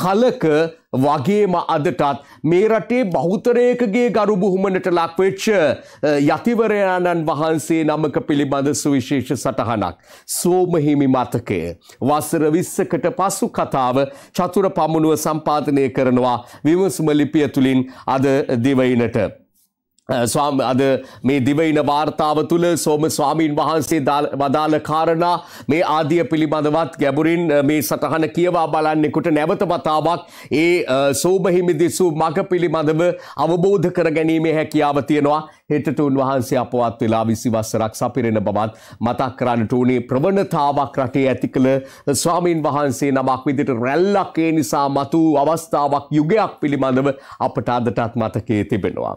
කලක වගේම අදටත් මේ රටේ බෞතරයකගේ ගරු බුහුමනට ලක්වෙච්ච යතිවරයාණන් වහන්සේ නමක පිළිබඳ සුවිශේෂ සටහනක්. සෝමහිමි මතකය. වසර විස්සකට පසු කතාව චතුර පමුණුව සම්පාතනය කරනවා විමසුම ලිපිය තුළින් අද දිවයිනට. ස්වාම අද මේ දිවයින වාර්තාව තුළ සෝම ස්වාමීන් වහන්සේ වදාළ කාරණා මේ ආදිය පිළිබඳවත් ගැඹුරින් මේ සටහන කියවා බලන්නෙකුට නැවත වතාවක් ඒ සෝභහිමි දිසු මඟ පිළිබඳව අවබෝධ කර ගැනීමේ හැකියාව තියෙනවා හෙටට උන්වහන්සේ අපවත් වෙලා විසි වස්සරක් සපිරෙන බවත් මතක් කරන්නට උනේ ප්‍රවණතාවක් රටේ ඇති කළ ස්වාමීන් වහන්සේ නමක් විදිට රැල්ලක් ඒ නිසා මතු අවස්ථාවක් යුගයක් පිළිබඳව අපට අදටත් මතකයේ තිබෙනවා.